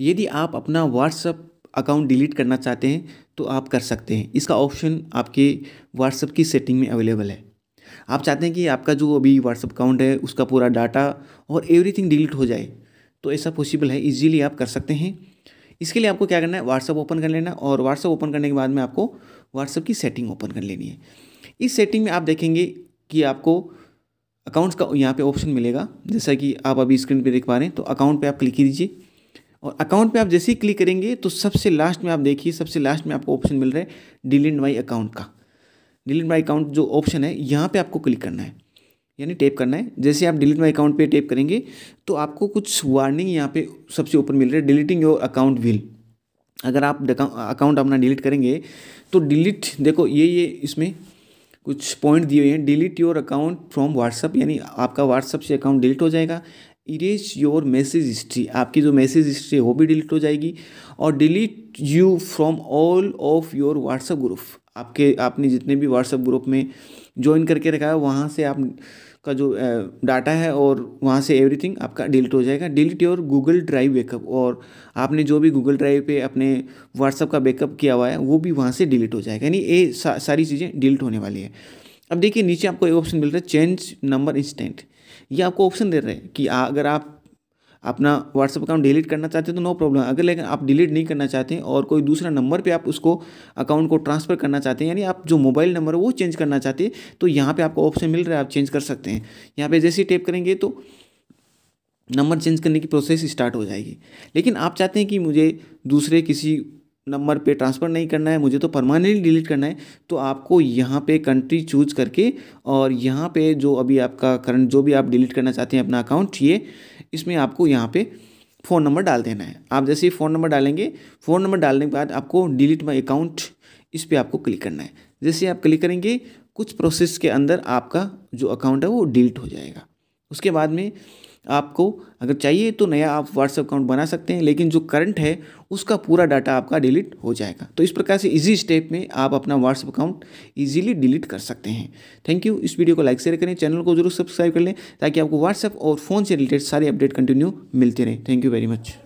यदि आप अपना व्हाट्सअप अकाउंट डिलीट करना चाहते हैं तो आप कर सकते हैं इसका ऑप्शन आपके व्हाट्सअप की सेटिंग में अवेलेबल है आप चाहते हैं कि आपका जो अभी व्हाट्सअप अकाउंट है उसका पूरा डाटा और एवरीथिंग डिलीट हो जाए तो ऐसा पॉसिबल है इजीली आप कर सकते हैं इसके लिए आपको क्या करना है व्हाट्सअप ओपन कर लेना और व्हाट्सअप ओपन करने के बाद में आपको व्हाट्सअप की सेटिंग ओपन कर लेनी है इस सेटिंग में आप देखेंगे कि आपको अकाउंट्स का यहाँ पे ऑप्शन मिलेगा जैसा कि आप अभी स्क्रीन पे देख पा रहे हैं तो अकाउंट पे आप क्लिक कीजिए और अकाउंट पे आप जैसे ही क्लिक करेंगे तो सबसे लास्ट में आप देखिए सबसे लास्ट में आपको ऑप्शन मिल रहा है डिलीट माई अकाउंट का डिलीट माई अकाउंट जो ऑप्शन है यहाँ पे आपको क्लिक करना है यानी टेप करना है जैसे आप डिलीट माई अकाउंट पे टेप करेंगे तो आपको कुछ वार्निंग यहाँ पे सबसे ऊपर मिल रहा है डिलीटिंग योर अकाउंट विल अगर आप अकाउंट अपना डिलीट करेंगे तो डिलीट देखो ये ये इसमें कुछ पॉइंट दिए हुए हैं delete your account from WhatsApp यानी आपका व्हाट्सअप से अकाउंट डिलीट हो जाएगा इरेज योर मैसेज हिस्ट्री आपकी जो मैसेज हिस्ट्री है वो भी डिलीट हो जाएगी और delete you from all of your WhatsApp group आपके आपने जितने भी व्हाट्सअप ग्रुप में ज्वाइन करके रखा है वहाँ से आप का जो डाटा है और वहाँ से एवरीथिंग आपका डिलीट हो जाएगा delete your Google drive backup और आपने जो भी गूगल ड्राइव पे अपने व्हाट्सअप का बैकअप किया हुआ है वो भी वहाँ से डिलीट हो जाएगा यानी ये सारी चीज़ें डिलीट होने वाली है अब देखिए नीचे आपको एक ऑप्शन मिल रहा है चेंज नंबर इंस्टेंट ये आपको ऑप्शन दे रहे हैं कि अगर आप अपना व्हाट्सअप अकाउंट डिलीट करना चाहते हैं तो नो प्रॉब्लम अगर लेकिन आप डिलीट नहीं करना चाहते हैं और कोई दूसरा नंबर पे आप उसको अकाउंट को ट्रांसफ़र करना चाहते हैं यानी आप जो मोबाइल नंबर है वो चेंज करना चाहते हैं तो यहाँ पे आपको ऑप्शन मिल रहा है आप चेंज कर सकते हैं यहाँ पे जैसे ही टेप करेंगे तो नंबर चेंज करने की प्रोसेस स्टार्ट हो जाएगी लेकिन आप चाहते हैं कि मुझे दूसरे किसी नंबर पे ट्रांसफ़र नहीं करना है मुझे तो परमानेंटली डिलीट करना है तो आपको यहाँ पे कंट्री चूज करके और यहाँ पे जो अभी आपका करंट जो भी आप डिलीट करना चाहते हैं अपना अकाउंट ये इसमें आपको यहाँ पे फ़ोन नंबर डाल देना है आप जैसे ही फ़ोन नंबर डालेंगे फ़ोन नंबर डालने के बाद आपको डिलीट माई अकाउंट इस पर आपको क्लिक करना है जैसे आप क्लिक करेंगे कुछ प्रोसेस के अंदर आपका जो अकाउंट है वो डिलीट हो जाएगा उसके बाद में आपको अगर चाहिए तो नया आप व्हाट्सएप अकाउंट बना सकते हैं लेकिन जो करंट है उसका पूरा डाटा आपका डिलीट हो जाएगा तो इस प्रकार से इजी स्टेप में आप अपना व्हाट्सएप अकाउंट इजीली डिलीट कर सकते हैं थैंक यू इस वीडियो को लाइक शेयर करें चैनल को जरूर सब्सक्राइब कर लें ताकि आपको व्हाट्सएप और फ़ोन से रिलेटेड सारे अपडेट कंटिन्यू मिलते रहें थैंक यू वेरी मच